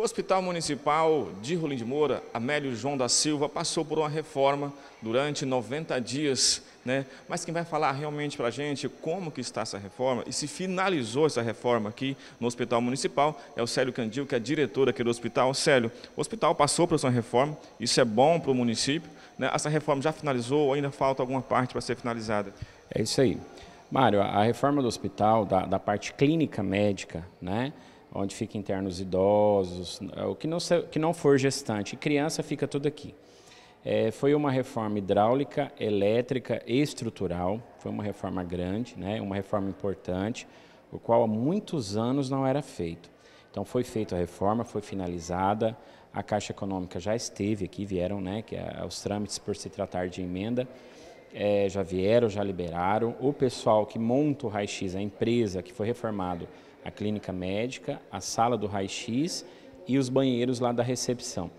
O Hospital Municipal de Rolim de Moura, Amélio João da Silva, passou por uma reforma durante 90 dias, né? Mas quem vai falar realmente para a gente como que está essa reforma e se finalizou essa reforma aqui no Hospital Municipal é o Célio Candil, que é diretor aqui do hospital. Célio, o hospital passou por essa reforma, isso é bom para o município, né? Essa reforma já finalizou ou ainda falta alguma parte para ser finalizada? É isso aí. Mário, a reforma do hospital, da, da parte clínica médica, né? onde fica internos idosos, é, o que não, que não for gestante. criança fica tudo aqui. É, foi uma reforma hidráulica, elétrica e estrutural, foi uma reforma grande, né, uma reforma importante, o qual há muitos anos não era feito. Então foi feita a reforma, foi finalizada, a Caixa Econômica já esteve aqui, vieram né, que é, os trâmites por se tratar de emenda, é, já vieram, já liberaram. O pessoal que monta o raio-x, a empresa que foi reformado, a clínica médica, a sala do raio-x e os banheiros lá da recepção.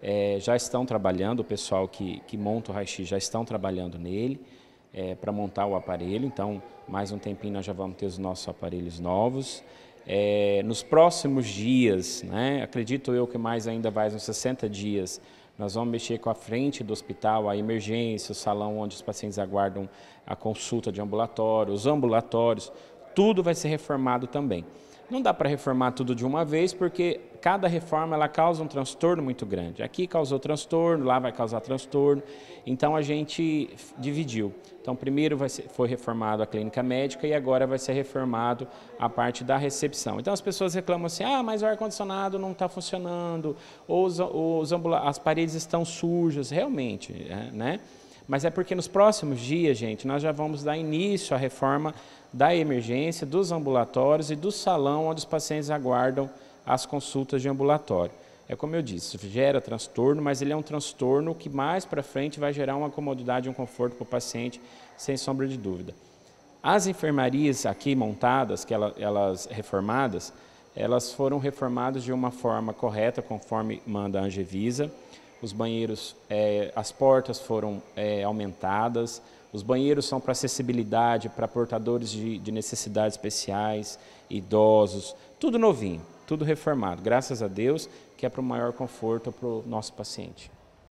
É, já estão trabalhando, o pessoal que, que monta o raio-x já estão trabalhando nele é, para montar o aparelho. Então, mais um tempinho nós já vamos ter os nossos aparelhos novos é, nos próximos dias, né, acredito eu que mais ainda vai uns 60 dias, nós vamos mexer com a frente do hospital, a emergência, o salão onde os pacientes aguardam a consulta de ambulatório, os ambulatórios, tudo vai ser reformado também. Não dá para reformar tudo de uma vez, porque cada reforma ela causa um transtorno muito grande. Aqui causou transtorno, lá vai causar transtorno. Então a gente dividiu. Então primeiro ser, foi reformado a clínica médica e agora vai ser reformado a parte da recepção. Então as pessoas reclamam assim, ah, mas o ar-condicionado não está funcionando, ou os, os as paredes estão sujas. Realmente, é, né? Mas é porque nos próximos dias, gente, nós já vamos dar início à reforma da emergência, dos ambulatórios e do salão onde os pacientes aguardam as consultas de ambulatório. É como eu disse, gera transtorno, mas ele é um transtorno que mais para frente vai gerar uma comodidade, um conforto para o paciente, sem sombra de dúvida. As enfermarias aqui montadas, que elas, elas reformadas, elas foram reformadas de uma forma correta, conforme manda a Angevisa os banheiros, é, as portas foram é, aumentadas, os banheiros são para acessibilidade, para portadores de, de necessidades especiais, idosos, tudo novinho, tudo reformado, graças a Deus, que é para o maior conforto para o nosso paciente.